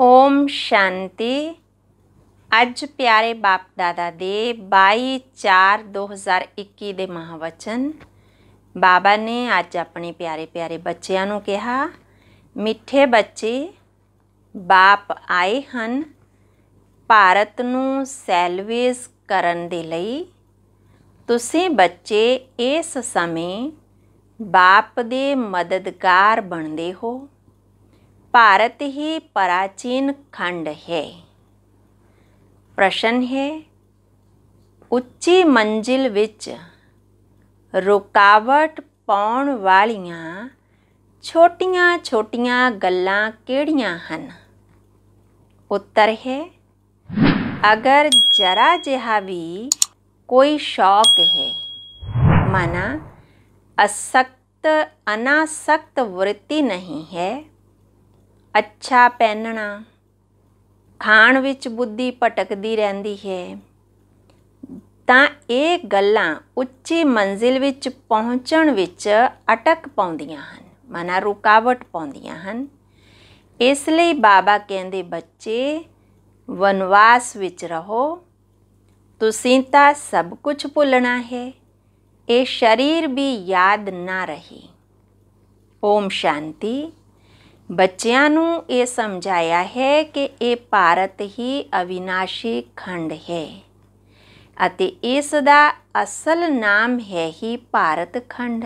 ਓਮ ਸ਼ਾਂਤੀ ਅੱਜ ਪਿਆਰੇ ਬਾਪ ਦਾਦਾ ਦੇ 22 4 2021 ਦੇ ਮਹਾਵਚਨ ਬਾਬਾ ਨੇ ਅੱਜ ਆਪਣੇ ਪਿਆਰੇ ਪਿਆਰੇ ਬੱਚਿਆਂ ਨੂੰ ਕਿਹਾ ਮਿੱਠੇ ਬੱਚੇ ਬਾਪ ਆਏ ਹਨ ਭਾਰਤ ਨੂੰ ਸੈਲਵੇਜ ਕਰਨ ਦੇ ਲਈ ਤੁਸੀਂ ਬੱਚੇ ਇਸ ਸਮੇਂ ਬਾਪ ਦੇ ਮਦਦਗਾਰ ਬਣਦੇ ਹੋ भारत ही प्राचीन खंड है प्रश्न है उच्ची मंजिल विच रुकावट पौन वालिया छोटिया छोटिया गल् केड़िया हन उत्तर है अगर जरा जिहा भी कोई शौक है माना असक्त अनासक्त वृत्ति नहीं है ਅੱਛਾ ਪਹਿਨਣਾ ਖਾਣ ਵਿੱਚ ਬੁੱਧੀ ਭਟਕਦੀ ਰਹਿੰਦੀ ਹੈ ਤਾਂ ਇਹ ਗੱਲਾਂ ਉੱਚੀ ਮੰਜ਼ਿਲ ਵਿੱਚ ਪਹੁੰਚਣ ਵਿੱਚ ਅਟਕ ਪਾਉਂਦੀਆਂ ਹਨ ਮਨਾ ਰੁਕਾਵਟ ਪਾਉਂਦੀਆਂ ਹਨ ਇਸ ਲਈ ਬਾਬਾ ਕਹਿੰਦੇ ਬੱਚੇ ਵਨਵਾਸ ਵਿੱਚ ਰਹੋ ਤੁਸੀਂ ਤਾਂ ਸਭ ਕੁਝ ਭੁੱਲਣਾ ਹੈ ਇਹ ਸਰੀਰ ਵੀ ਯਾਦ ਨਾ ਰਹੇ ਓਮ ਸ਼ਾਂਤੀ ਬੱਚਿਆਂ ਨੂੰ ਇਹ ਸਮਝਾਇਆ ਹੈ ਕਿ ਇਹ ਭਾਰਤ ਹੀ ਅਵਿਨਾਸ਼ੀ ਖੰਡ ਹੈ ਅਤੇ ਇਸ ਦਾ ਅਸਲ ਨਾਮ ਹੈ ਹੀ ਭਾਰਤ ਖੰਡ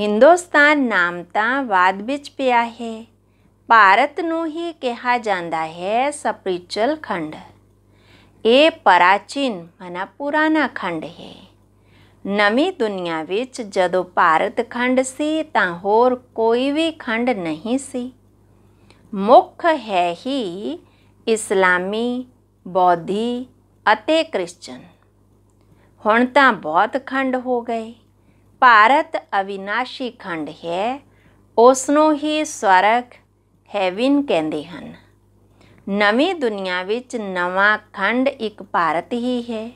ਹਿੰਦੁਸਤਾਨ ਨਾਮ ਤਾਂ ਵਾਦ ਵਿੱਚ ਪਿਆ ਹੈ ਭਾਰਤ ਨੂੰ ਹੀ ਕਿਹਾ ਜਾਂਦਾ ਹੈ ਸਪਰੀਚਲ ਖੰਡ ਇਹ ਪ੍ਰਾਚੀਨ ਮਨਾ ਪੁਰਾਣਾ ਖੰਡ ਹੈ ਨਵੀਂ ਦੁਨੀਆ ਵਿੱਚ ਜਦੋਂ ਭਾਰਤ ਖੰਡ ਸੀ ਤਾਂ ਹੋਰ ਕੋਈ ਵੀ ਖੰਡ ਨਹੀਂ ਸੀ ਮੁੱਖ ਹੈ ਹੀ ਇਸਲਾਮੀ ਬੌਧੀ ਅਤੇ ਕ੍ਰਿਸਚਨ ਹੁਣ ਤਾਂ ਬਹੁਤ ਖੰਡ ਹੋ ਗਏ ਭਾਰਤ ਅਵਿਨਾਸ਼ੀ ਖੰਡ ਹੈ ਉਸ ਨੂੰ ਹੀ ਸਵਰਗ ਹੈਵਨ ਕਹਿੰਦੇ ਹਨ ਨਵੀਂ ਦੁਨੀਆ ਵਿੱਚ ਨਵਾਂ ਖੰਡ ਇੱਕ ਭਾਰਤ ਹੀ ਹੈ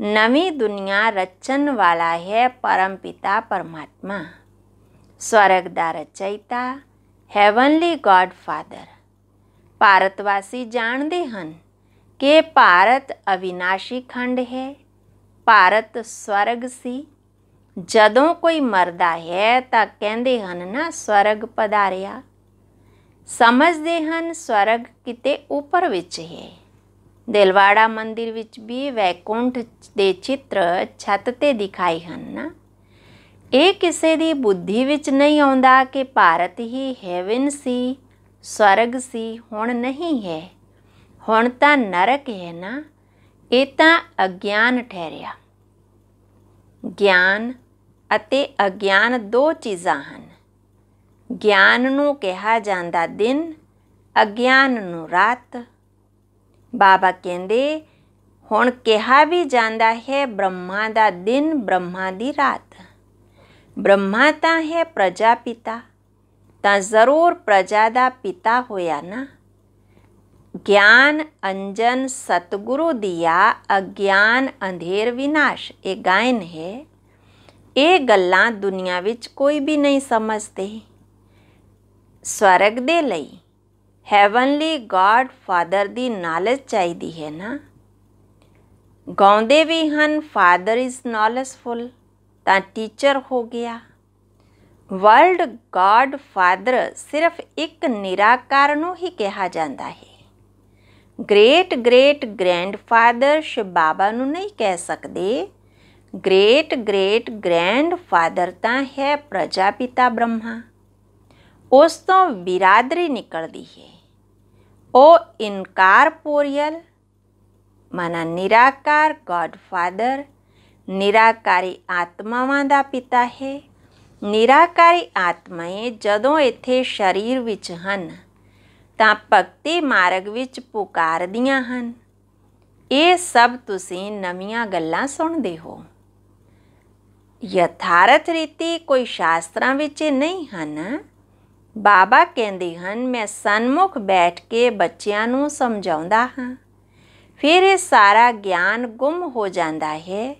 ਨਵੀਂ ਦੁਨੀਆ ਰਚਣ ਵਾਲਾ ਹੈ ਪਰਮ ਪਿਤਾ ਪਰਮਾਤਮਾ ਸਵਰਗ ਦਾ ਰਚੈਤਾ ਹੈਵਨਲੀ ਗੋਡ ਫਾਦਰ ਭਾਰਤ ਵਾਸੀ ਜਾਣਦੇ ਹਨ ਕਿ ਭਾਰਤ ਅਵਿਨਾਸ਼ੀ ਖੰਡ ਹੈ ਭਾਰਤ ਸਵਰਗ ਸੀ ਜਦੋਂ ਕੋਈ ਮਰਦਾ ਹੈ ਤਾਂ ਕਹਿੰਦੇ ਹਨ ਨਾ ਸਵਰਗ ਪਧਾਰਿਆ ਸਮਝਦੇ ਹਨ ਸਵਰਗ ਕਿਤੇ ਉੱਪਰ ਵਿੱਚ ਹੈ ਦਿਲਵਾੜਾ ਮੰਦਿਰ ਵਿੱਚ ਵੀ ਵੈਕੁੰਠ ਦੇ ਚਿੱਤਰ ਛੱਤ ਤੇ ਦਿਖਾਈ ਹਨ ਨਾ ਇਹ ਕਿਸੇ ਦੀ ਬੁੱਧੀ ਵਿੱਚ ਨਹੀਂ ਆਉਂਦਾ ਕਿ ਭਾਰਤ ਹੀ ਹੈਵਨ ਸੀ ਸਵਰਗ ਸੀ ਹੁਣ ਨਹੀਂ ਹੈ ਹੁਣ ਤਾਂ ਨਰਕ ਹੈ ਨਾ ਇਹ ਤਾਂ ਅਗਿਆਨ ਠਹਿਰਿਆ ਗਿਆਨ ਅਤੇ ਅਗਿਆਨ ਦੋ ਚੀਜ਼ਾਂ ਹਨ ਗਿਆਨ ਨੂੰ ਕਿਹਾ ਜਾਂਦਾ ਦਿਨ ਅਗਿਆਨ ਨੂੰ ਰਾਤ ਬਾਬਾ ਕਹਿੰਦੇ ਹੁਣ ਕਿਹਾ ਵੀ ਜਾਂਦਾ ਹੈ ਬ੍ਰਹਮਾ ਦਾ ਦਿਨ ਬ੍ਰਹਮਾ ਦੀ ਰਾਤ ਬ੍ਰਹਮਾ ਤਾਂ ਹੈ ਪ੍ਰਜਾ ਪਿਤਾ ਤਾਂ ਜ਼ਰੂਰ ਪ੍ਰਜਾ ਦਾ ਪਿਤਾ ਹੋਇਆ ਨਾ ਗਿਆਨ ਅੰਜਨ ਸਤਗੁਰੂ ਦਿਆ ਅਗਿਆਨ ਅੰਧੇਰ ਵਿਨਾਸ਼ ਇਹ ਗਾਇਨ ਹੈ ਇਹ ਗੱਲਾਂ ਦੁਨੀਆ ਵਿੱਚ ਕੋਈ ਵੀ ਨਹੀਂ ਸਮਝਦੇ ਸਵਰਗ ਦੇ ਲਈ ਹੈਵਨਲੀ ਗॉड ਫਾਦਰ ਦੀ ਨੌਲੇਜ ਚਾਹੀਦੀ ਹੈ ਨਾ ਗਾਉਂਦੇ ਵੀ ਹਨ ਫਾਦਰ ਇਜ਼ ਨੌਲੇਜਫੁਲ ਤਾਂ ਟੀਚਰ ਹੋ ਗਿਆ ਵਰਲਡ ਗॉड ਫਾਦਰ ਸਿਰਫ ਇੱਕ ਨਿਰਾਕਾਰ ਨੂੰ ਹੀ ਕਿਹਾ ਜਾਂਦਾ ਹੈ great great grandfather Shiv Baba ਨੂੰ ਨਹੀਂ ਕਹਿ ਸਕਦੇ ਗ੍ਰੇਟ ਗ੍ਰੇਟ ਗ੍ਰੈਂਡਫਾਦਰ ਤਾਂ ਹੈ ਪ੍ਰਜਾਪਿਤਾ ਬ੍ਰਹਮਾ ਉਸ ਤੋਂ ਬਿਰਾਦਰੀ ਨਿਕਲਦੀ ਹੈ o incorporeal માના નિરાકાર ગોડ ફાધર નિરાકારી ਆਤਮਾਵਾਂ ਦਾ ਪਿਤਾ ਹੈ ਨਿਰਾਕਾਰੀ ਆਤਮਾਏ ਜਦੋਂ ਇੱਥੇ ਸਰੀਰ ਵਿੱਚ ਹਨ ਤਾਂ ਭਗਤੀ ਮਾਰਗ ਵਿੱਚ ਪੁਕਾਰਦੀਆਂ ਹਨ ਇਹ ਸਭ ਤੁਸੀਂ ਨਵੀਆਂ ਗੱਲਾਂ ਸੁਣਦੇ ਹੋ ਯਥਾਰਥ ਰੀਤੀ ਕੋਈ ਸ਼ਾਸਤਰਾਂ ਵਿੱਚ ਨਹੀਂ ਹਨ ਬਾਬਾ ਕਹਿੰਦੇ ਹਨ ਮੈਂ ਸਨਮੁਖ ਬੈਠ ਕੇ ਬੱਚਿਆਂ ਨੂੰ ਸਮਝਾਉਂਦਾ ਹਾਂ ਫਿਰ ਇਹ ਸਾਰਾ ਗਿਆਨ ਗੁੰਮ ਹੋ ਜਾਂਦਾ ਹੈ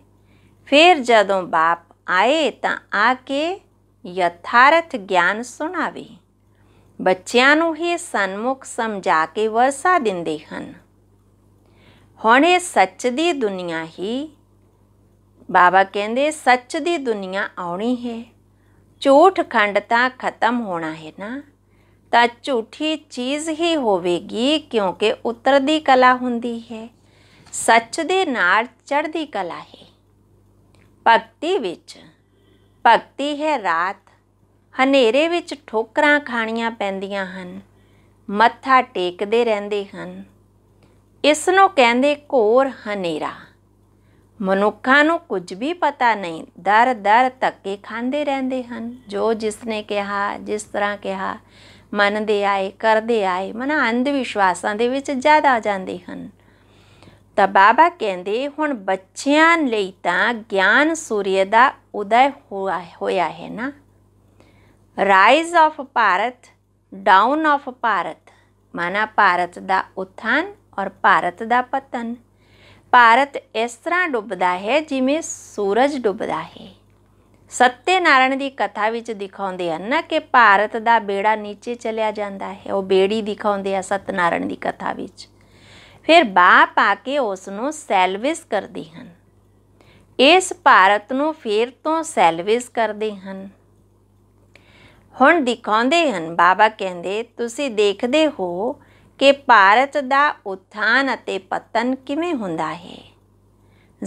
ਫਿਰ ਜਦੋਂ ਬਾਪ ਆਏ ਤਾਂ ਆ ਕੇ ਯਥਾਰਥ ਗਿਆਨ ਸੁਣਾਵੇ ਬੱਚਿਆਂ ਨੂੰ ਹੀ ਸਨਮੁਖ ਸਮਝਾ ਕੇ ਵਰਸਾ ਦਿੰਦੇ ਹਨ ਹੁਣ ਇਹ ਸੱਚ ਦੀ ਦੁਨੀਆ ਹੀ ਬਾਬਾ ਕਹਿੰਦੇ ਸੱਚ ਦੀ ਦੁਨੀਆ ਆਉਣੀ ਹੈ ਝੂਠ ਖੰਡ ਤਾਂ ਖਤਮ ਹੋਣਾ ਹੈ ਨਾ ਤਾਂ ਝੂਠੀ ਚੀਜ਼ ਹੀ ਹੋਵੇਗੀ ਕਿਉਂਕਿ ਉਤਰਦੀ ਕਲਾ ਹੁੰਦੀ ਹੈ ਸੱਚ ਦੇ ਨਾਲ ਚੜ੍ਹਦੀ ਕਲਾ ਹੈ ਭਗਤੀ ਵਿੱਚ ਭਗਤੀ ਹੈ ਰਾਤ ਹਨੇਰੇ ਵਿੱਚ ਠੋਕਰਾਂ ਖਾਣੀਆਂ ਪੈਂਦੀਆਂ ਹਨ ਮੱਥਾ ਟੇਕਦੇ ਰਹਿੰਦੇ ਹਨ ਇਸ ਨੂੰ ਕਹਿੰਦੇ ਘੋਰ ਹਨੇਰਾ ਮਨੁੱਖਾਂ ਨੂੰ ਕੁਝ ਵੀ ਪਤਾ ਨਹੀਂ ਦਰ ਦਰ ਕੇ ਖਾਂਦੇ ਰਹਿੰਦੇ ਹਨ ਜੋ ਜਿਸਨੇ ਕਿਹਾ ਜਿਸ ਤਰ੍ਹਾਂ ਕਿਹਾ ਮੰਨਦੇ ਆਏ ਕਰਦੇ ਆਏ ਮਨ ਅੰਧ ਵਿਸ਼ਵਾਸਾਂ ਦੇ ਵਿੱਚ ਜ਼ਿਆਦਾ ਜਾਂਦੇ ਹਨ ਤਾਂ ਬਾਬਾ ਕਹਿੰਦੇ ਹੁਣ ਬੱਚਿਆਂ ਲਈ ਤਾਂ ਗਿਆਨ ਸੂਰਯ ਦਾ ਉਦੈ ਹੋਇਆ ਹੈ ਨਾ rise of Bharat down of Bharat ਮਨਾ ਭਾਰਤ ਦਾ ਉਥਾਨ ਔਰ ਭਾਰਤ ਦਾ ਪਤਨ ਭਾਰਤ ਇਸ ਤਰ੍ਹਾਂ ਡੁੱਬਦਾ ਹੈ ਜਿਵੇਂ ਸੂਰਜ ਡੁੱਬਦਾ ਹੈ ਸਤਿਆਨਾਰਾਇਣ ਦੀ ਕਥਾ ਵਿੱਚ ਦਿਖਾਉਂਦੇ ਹਨ ਨਾ ਕਿ ਭਾਰਤ ਦਾ ਬੇੜਾ ਨੀਚੇ ਚਲਿਆ ਜਾਂਦਾ ਹੈ ਉਹ ਬੇੜੀ ਦਿਖਾਉਂਦੇ ਆ ਸਤਿਆਨਾਰਾਇਣ ਦੀ ਕਥਾ ਵਿੱਚ ਫਿਰ ਬਾਪ ਪਾ ਕੇ ਉਸ ਨੂੰ ਸੈਲਵਿਸ ਕਰਦੇ ਹਨ ਇਸ ਭਾਰਤ ਨੂੰ ਫੇਰ ਤੋਂ ਸੈਲਵਿਸ ਕਰਦੇ ਹਨ ਹੁਣ ਦਿਖਾਉਂਦੇ ਹਨ ਬਾਬਾ ਕਹਿੰਦੇ ਤੁਸੀਂ ਦੇਖਦੇ ਹੋ ਕਿ ਭਾਰਤ ਦਾ ਉਥਾਨ ਅਤੇ ਪਤਨ ਕਿਵੇਂ ਹੁੰਦਾ ਹੈ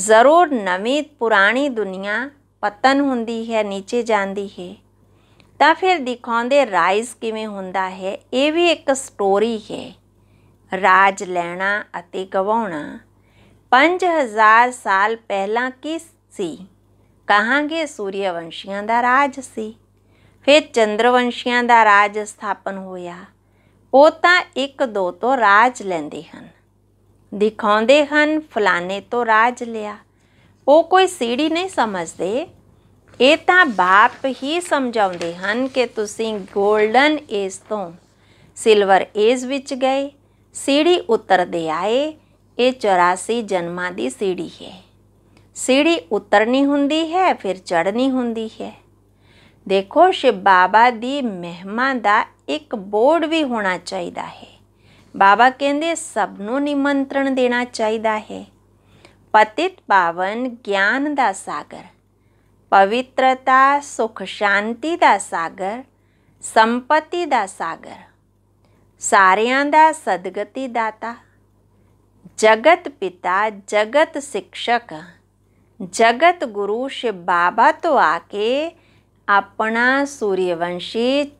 ਜ਼ਰੂਰ ਨਵੀਂ ਪੁਰਾਣੀ ਦੁਨੀਆ ਪਤਨ ਹੁੰਦੀ ਹੈ ਨੀਚੇ ਜਾਂਦੀ ਹੈ ਤਾਂ ਫਿਰ ਦਿਖਾਉਂਦੇ ਰਾਈਜ਼ ਕਿਵੇਂ ਹੁੰਦਾ ਹੈ ਇਹ ਵੀ ਇੱਕ ਸਟੋਰੀ ਹੈ ਰਾਜ ਲੈਣਾ ਅਤੇ ਗਵਾਉਣਾ 5000 ਸਾਲ ਪਹਿਲਾਂ ਕੀ ਸੀ ਕਹਾਂਗੇ ਵੰਸ਼ੀਆਂ ਦਾ ਰਾਜ ਸੀ ਫਿਰ ਚੰਦਰ ਵੰਸ਼ੀਆਂ ਦਾ ਰਾਜ ਸਥਾਪਨ ਹੋਇਆ ਉਹ ਤਾਂ ਇੱਕ ਦੋ ਤੋਂ ਰਾਜ ਲੈਂਦੇ ਹਨ ਦਿਖਾਉਂਦੇ ਹਨ ਫਲਾਣੇ ਤੋਂ ਰਾਜ ਲਿਆ ਉਹ ਕੋਈ ਸੀੜੀ ਨਹੀਂ ਸਮਝਦੇ ਇਹ ਤਾਂ ਬਾਪ ਹੀ ਸਮਝਾਉਂਦੇ ਹਨ ਕਿ ਤੁਸੀਂ 골ਡਨ ਏਜ ਤੋਂ ਸਿਲਵਰ ਏਜ ਵਿੱਚ ਗਏ ਸੀੜੀ ਉਤਰਦੇ ਆਏ ਇਹ 84 ਜਨਮਾਂ ਦੀ ਸੀੜੀ ਹੈ ਸੀੜੀ ਉਤਰਨੀ ਹੁੰਦੀ ਹੈ ਫਿਰ ਚੜ੍ਹਨੀ ਹੁੰਦੀ ਹੈ ਦੇਖੋ ਸ਼ਿਵ ਬਾਬਾ ਦੀ ਮਹਿਮਾ ਦਾ ਇੱਕ ਬੋਰਡ ਵੀ ਹੋਣਾ ਚਾਹੀਦਾ ਹੈ ਬਾਬਾ ਕਹਿੰਦੇ ਸਭ ਨੂੰ ਨਿਮੰਤਰਣ ਦੇਣਾ ਚਾਹੀਦਾ ਹੈ ਪਤਿਤ ਪਾਵਨ ਗਿਆਨ ਦਾ ਸਾਗਰ ਪਵਿੱਤਰਤਾ ਸੁਖ ਸ਼ਾਂਤੀ ਦਾ ਸਾਗਰ ਸੰਪਤੀ ਦਾ ਸਾਗਰ ਸਾਰਿਆਂ ਦਾ ਸਦਗਤੀ ਦਾਤਾ ਜਗਤ ਪਿਤਾ ਜਗਤ ਸਿਕਸ਼ਕ ਜਗਤ ਗੁਰੂ ਸ਼ਿਵ ਬਾਬਾ ਤੋਂ ਆ ਕੇ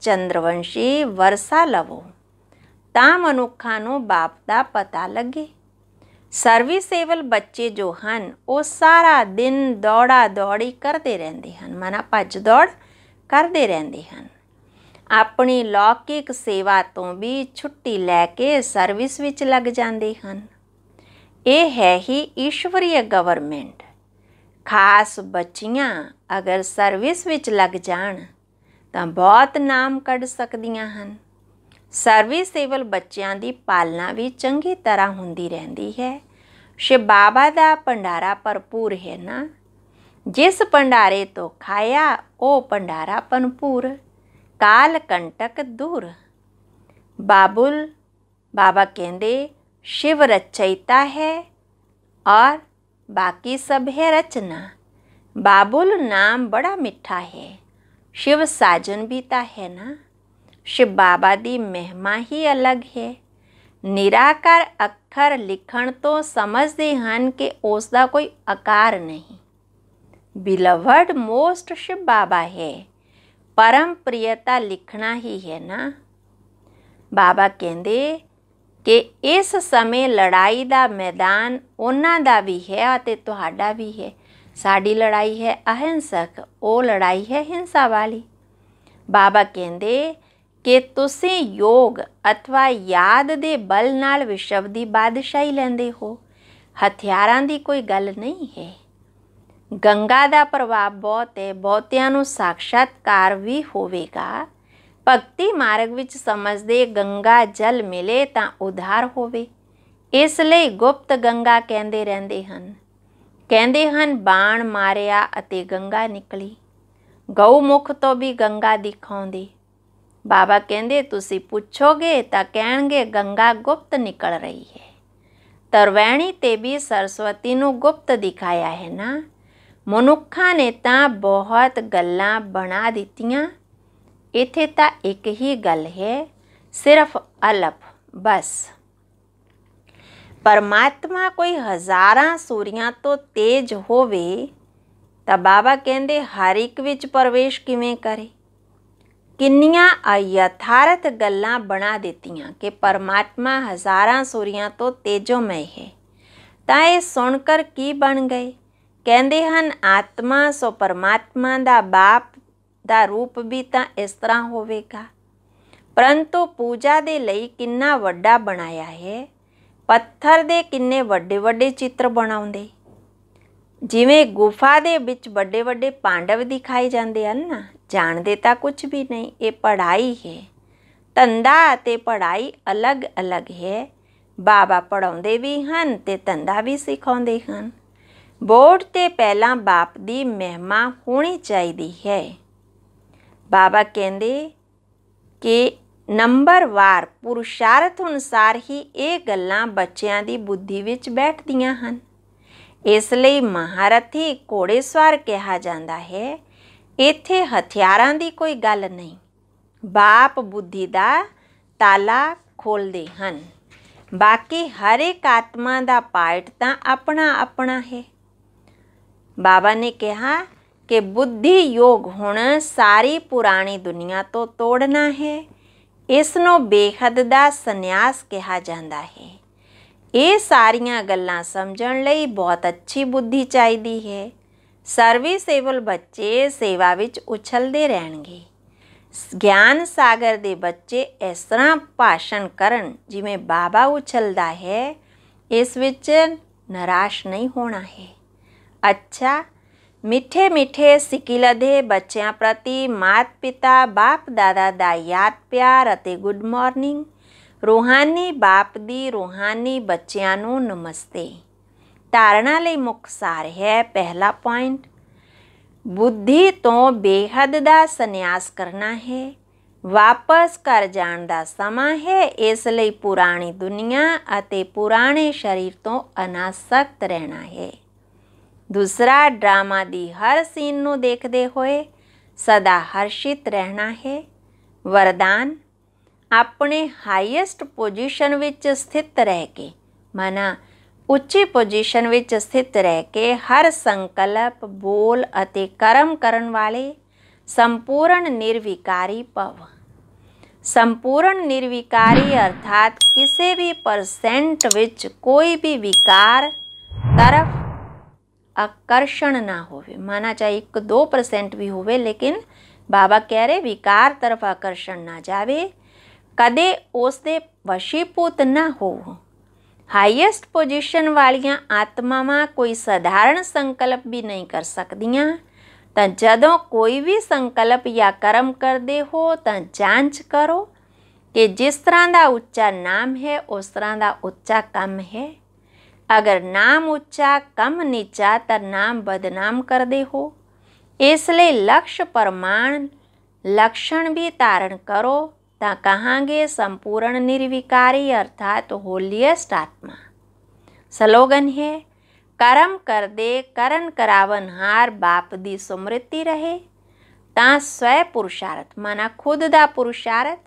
ਚੰਦਰਵੰਸ਼ੀ ਵਰਸਾ ਲਵੋ ਤਾਂ લવો તા ਬਾਪ ਦਾ ਪਤਾ ਲੱਗੇ ਸਰਵਿਸੇਬਲ ਬੱਚੇ ਜੋ ਹਨ ਉਹ ਸਾਰਾ ਦਿਨ ਦੌੜਾ ਦੌੜੀ ਕਰਦੇ ਰਹਿੰਦੇ ਹਨ ਮਨਾ ਭੱਜ ਦੌੜ ਕਰਦੇ ਰਹਿੰਦੇ ਹਨ ਆਪਣੀ ਲੌਕਿਕ ਸੇਵਾ ਤੋਂ ਵੀ ਛੁੱਟੀ ਲੈ ਕੇ ਸਰਵਿਸ ਵਿੱਚ ਲੱਗ ਜਾਂਦੇ ਹਨ ਇਹ ਹੈ ਹੀ ਈਸ਼ਵਰੀय ਗਵਰਨਮੈਂਟ ਖਾਸ ਬੱਚੀਆਂ ਅਗਰ ਸਰਵਿਸ ਵਿੱਚ ਲੱਗ ਜਾਣ ਤਾਂ ਬਹੁਤ ਨਾਮ ਕੱਢ ਸਕਦੀਆਂ ਹਨ ਸਰਵਿਸੇਬਲ ਬੱਚਿਆਂ ਦੀ ਪਾਲਣਾ ਵੀ ਚੰਗੀ ਤਰ੍ਹਾਂ ਹੁੰਦੀ ਰਹਿੰਦੀ ਹੈ ਸ਼ਿਵ ਬਾਬਾ ਦਾ ਭੰਡਾਰਾ ਭਰਪੂਰ ਹੈ ਨਾ ਜਿਸ ਭੰਡਾਰੇ ਤੋਂ ਖਾਇਆ ਉਹ ਭੰਡਾਰਾ ਭਰਪੂਰ ਕਾਲ ਕੰਟਕ ਦੂਰ ਬਾਬੁਲ ਬਾਬਾ ਕਹਿੰਦੇ ਸ਼ਿਵ ਰਚੈਤਾ ਹੈ ਔਰ ਬਾਕੀ ਸਭ ਹੈ ਰਚਨਾ बाबुल नाम बड़ा मिठा है शिव साजन बीता है ना शिव बाबा दी महिमा ही अलग है निराकार अक्षर लिखण तो समझते हन कि उसका कोई आकार नहीं बिलवर्ड मोस्ट शिव बाबा है परम प्रियता लिखना ही है ना बाबा कहते कि इस समय लड़ाई का मैदान उन्हों का भी है और ਤੁਹਾਡਾ ਵੀ ਸਾਡੀ ਲੜਾਈ ਹੈ ਅਹਿੰਸਕ ਉਹ ਲੜਾਈ ਹੈ ਹਿੰਸਾ ਵਾਲੀ ਬਾਬਾ ਕਹਿੰਦੇ ਕਿ ਤੁਸੀਂ ਯੋਗ ਅਥਵਾ ਯਾਦ ਦੇ ਬਲ ਨਾਲ ਵਿਸ਼ਵ ਦੀ ਬਾਦਸ਼ਾਹੀ ਲੈਂਦੇ ਹੋ ਹਥਿਆਰਾਂ ਦੀ ਕੋਈ ਗੱਲ ਨਹੀਂ ਹੈ ਗੰਗਾ ਦਾ ਪ੍ਰਭਾਵ ਬਹੁਤ ਹੈ ਬਹੁਤਿਆਂ ਨੂੰ ਸਾਖਸ਼ਾਤਕਾਰ ਵੀ ਹੋਵੇਗਾ ਭਗਤੀ ਮਾਰਗ ਵਿੱਚ ਸਮਝਦੇ ਗੰਗਾ ਜਲ ਮਿਲੇ ਤਾਂ ਉਧਾਰ ਹੋਵੇ ਇਸ ਲਈ ਗੁਪਤ ਗੰਗਾ ਕਹਿੰਦੇ ਰਹਿੰਦੇ ਹਨ ਕਹਿੰਦੇ ਹਨ ਬਾਣ ਮਾਰਿਆ ਅਤੇ ਗੰਗਾ ਨਿਕਲੀ ਗਊ ਮੁਖ ਤੋਂ ਵੀ ਗੰਗਾ ਦਿਖਾਉਂਦੀ ਬਾਬਾ ਕਹਿੰਦੇ ਤੁਸੀਂ ਪੁੱਛੋਗੇ ਤਾਂ ਕਹਿਣਗੇ ਗੰਗਾ ਗੁਪਤ ਨਿਕਲ ਰਹੀ ਹੈ ਤਰਵੈਣੀ ਤੇ ਵੀ ਸਰਸਵਤੀ ਨੂੰ ਗੁਪਤ ਦਿਖਾਇਆ ਹੈ ਨਾ ਮਨੁੱਖਾਂ ਨੇ ਤਾਂ ਬਹੁਤ ਗੱਲਾਂ ਬਣਾ ਦਿੱਤੀਆਂ ਇੱਥੇ ਤਾਂ ਇੱਕ ਹੀ ਗੱਲ ਹੈ ਸਿਰਫ ਅਲਪ ਬਸ ਪਰਮਾਤਮਾ ਕੋਈ ਹਜ਼ਾਰਾਂ ਸੂਰੀਆਂ ਤੋਂ ਤੇਜ ਹੋਵੇ ਤਾਂ ਬਾਬਾ ਕਹਿੰਦੇ ਹਰ ਇੱਕ ਵਿੱਚ ਪ੍ਰਵੇਸ਼ ਕਿਵੇਂ ਕਰੇ ਕਿੰਨੀਆਂ ਅਯਥਾਰਤ ਗੱਲਾਂ ਬਣਾ ਦਿੱਤੀਆਂ ਕਿ ਪਰਮਾਤਮਾ ਹਜ਼ਾਰਾਂ ਸੂਰੀਆਂ ਤੋਂ ਤੇਜੋਮਈ ਹੈ ਤਾਂ ਇਹ ਸੁਣ ਕਰ ਕੀ ਬਣ ਗਏ ਕਹਿੰਦੇ ਹਨ ਆਤਮਾ ਸੋ ਪਰਮਾਤਮਾ ਦਾ ਬਾਪ ਦਾ ਰੂਪ ਵੀ ਤਾਂ ਇਸ ਤਰ੍ਹਾਂ ਹੋਵੇਗਾ ਪਰੰਤੂ ਪੂਜਾ ਦੇ ਲਈ ਕਿੰਨਾ ਵੱਡਾ ਬਣਾਇਆ ਹੈ ਪੱਥਰ ਦੇ ਕਿੰਨੇ ਵੱਡੇ ਵੱਡੇ ਚਿੱਤਰ ਬਣਾਉਂਦੇ ਜਿਵੇਂ ਗੁਫਾ ਦੇ ਵਿੱਚ ਵੱਡੇ ਵੱਡੇ ਪਾਂਡਵ ਦਿਖਾਏ ਜਾਂਦੇ ਹਨ ਨਾ ਜਾਣਦੇ ਤਾਂ ਕੁਝ ਵੀ ਨਹੀਂ ਇਹ ਪੜ੍ਹਾਈ ਹੈ ਤੰਦਾ ਅਤੇ ਪੜ੍ਹਾਈ ਅਲੱਗ-ਅਲੱਗ ਹੈ ਬਾਬਾ ਪੜਾਉਂਦੇ ਵੀ ਹਨ ਤੇ ਤੰਦਾ ਵੀ ਸਿਖਾਉਂਦੇ ਹਨ ਬੋਰਡ ਤੇ ਪਹਿਲਾਂ ਬਾਪ ਦੀ ਮਹਿਮਾ ਹੋਣੀ ਚਾਹੀਦੀ ਹੈ ਬਾਬਾ ਕਹਿੰਦੇ ਕਿ ਨੰਬਰ ਵਾਰ ਪੁਰਸ਼ਾਰਥ ਅਨੁਸਾਰ ਹੀ ਇਹ ਗੱਲਾਂ ਬੱਚਿਆਂ ਦੀ ਬੁੱਧੀ ਵਿੱਚ ਬੈਠਦੀਆਂ ਹਨ ਇਸ ਲਈ ਮਹਾਰਥੀ ਘੋੜੇਸਵਾਰ ਕਿਹਾ ਜਾਂਦਾ ਹੈ ਇੱਥੇ ਹਥਿਆਰਾਂ ਦੀ ਕੋਈ ਗੱਲ ਨਹੀਂ ਬਾਪ ਬੁੱਧੀ ਦਾ ਤਾਲਾ ਖੋਲਦੇ ਹਨ ਬਾਕੀ ਹਰ ਇੱਕ ਆਤਮਾ ਦਾ ਪਾਰਟ ਤਾਂ ਆਪਣਾ ਆਪਣਾ ਹੈ ਬਾਬਾ ਨੇ ਕਿਹਾ ਕਿ ਬੁੱਧੀ ਯੋਗ ਹੁਣ ਸਾਰੀ ਪੁਰਾਣੀ ਦੁਨੀਆ ਤੋਂ ਤੋੜਨਾ ਹੈ ਇਸ ਨੂੰ ਬੇਹੱਦ ਦਾ ਸੰਨਿਆਸ ਕਿਹਾ ਜਾਂਦਾ ਹੈ ਇਹ ਸਾਰੀਆਂ ਗੱਲਾਂ ਸਮਝਣ ਲਈ ਬਹੁਤ ਅੱਛੀ ਬੁੱਧੀ ਚਾਹੀਦੀ ਹੈ ਸਰਵਿਸੇਬਲ ਬੱਚੇ ਸੇਵਾ ਵਿੱਚ ਉਛਲਦੇ ਰਹਿਣਗੇ ਗਿਆਨ ਸਾਗਰ ਦੇ ਬੱਚੇ ਇਸ ਤਰ੍ਹਾਂ ਭਾਸ਼ਣ ਕਰਨ ਜਿਵੇਂ ਬਾਬਾ ਉਛਲਦਾ ਹੈ ਇਸ ਵਿੱਚ ਨਿਰਾਸ਼ ਨਹੀਂ ਹੋਣਾ ਹੈ ਅੱਛਾ ਮਿੱਠੇ ਮਿੱਠੇ ਸਿੱਕੀ ਲਦੇ ਬੱਚਿਆਂ ਪ੍ਰਤੀ ਮਾਤ-ਪਿਤਾ ਬਾਪ-ਦਾਦਾ ਦਾ ਯਾਦ ਪਿਆਰ ਅਤੇ ਗੁੱਡ ਮਾਰਨਿੰਗ ਰੂਹਾਨੀ ਬਾਪ ਦੀ ਰੂਹਾਨੀ ਬੱਚਿਆਂ ਨੂੰ ਨਮਸਤੇ ਧਾਰਣਾ ਲਈ ਮੁੱਖ ਸਾਰ ਹੈ ਪਹਿਲਾ ਪੁਆਇੰਟ ਬੁੱਧੀ ਤੋਂ ਬੇਹੱਦ ਦਾ ਸੰਨਿਆਸ ਕਰਨਾ ਹੈ ਵਾਪਸ ਘਰ ਜਾਣ ਦਾ ਸਮਾਂ ਹੈ ਇਸ ਲਈ ਪੁਰਾਣੀ ਦੁਨੀਆ ਅਤੇ ਪੁਰਾਣੇ ਸਰੀਰ ਤੋਂ ਅਨਾਸਕਤ ਰਹਿਣਾ ਹੈ ਦੂਸਰਾ ਡਰਾਮਾ ਦੀ ਹਰ ਸੀਨ ਨੂੰ ਦੇਖਦੇ ਹੋਏ ਸਦਾ ਹਰਸ਼ਿਤ ਰਹਿਣਾ ਹੈ ਵਰਦਾਨ ਆਪਣੇ ਹਾਈਐਸਟ ਪੋਜੀਸ਼ਨ ਵਿੱਚ ਸਥਿਤ ਰਹਿ ਕੇ ਮਨਾ ਉੱਚੀ ਪੋਜੀਸ਼ਨ ਵਿੱਚ ਸਥਿਤ ਰਹਿ ਕੇ ਹਰ ਸੰਕਲਪ ਬੋਲ ਅਤੇ ਕਰਮ ਕਰਨ ਵਾਲੇ संपूर्ण निर्विकारी पव संपूर्ण निर्विकारी अर्थात किसी भी परसेंट विच कोई भी विकार तरफ ਆਕਰਸ਼ਣ ਨਾ ਹੋਵੇ ਮਾਨਾ ਚਾਹੇ 1 2% ਵੀ ਹੋਵੇ ਲੇਕਿਨ ਬਾਬਾ ਕਹਿ ਰਹੇ ਵਿਕਾਰ ਤਰਫ ਆਕਰਸ਼ਣ ਨਾ ਜਾਵੇ ਕਦੇ ਉਸ ਦੇ ਵਸ਼ੀਪੂਤ ਨਾ ਹੋਵੋ ਹਾਈਐਸਟ ਪੋਜੀਸ਼ਨ ਵਾਲੀਆਂ ਆਤਮਾਵਾਂ ਕੋਈ ਸਧਾਰਨ ਸੰਕਲਪ ਵੀ ਨਹੀਂ ਕਰ ਸਕਦੀਆਂ ਤਾਂ ਜਦੋਂ ਕੋਈ ਵੀ ਸੰਕਲਪ ਜਾਂ ਕਰਮ ਕਰਦੇ ਹੋ ਤਾਂ ਜਾਂਚ ਕਰੋ ਕਿ ਜਿਸ ਤਰ੍ਹਾਂ ਦਾ ਉੱਚਾ ਨਾਮ ਹੈ ਉਸ ਤਰ੍ਹਾਂ ਦਾ ਉੱਚਾ ਕੰਮ ਹੈ અગર નામ ઊંચા કમ નીચા તર નામ બદનામ કર દેહો इसलिए लक्ष्य प्रमाण लक्षण भी तारण करो ता कहाँगे संपूर्ण निर्विकारी अर्थात तो होलियस्ट आत्मा स्लोगन है कर्म कर दे करण करावन हार बाप दी सुमृति रहे ता स्वय पुरुषार्थ माना खुद दा पुरुषार्थ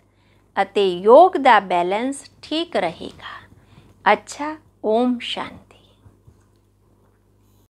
अते योग दा बैलेंस ठीक रहेगा अच्छा Om s h a n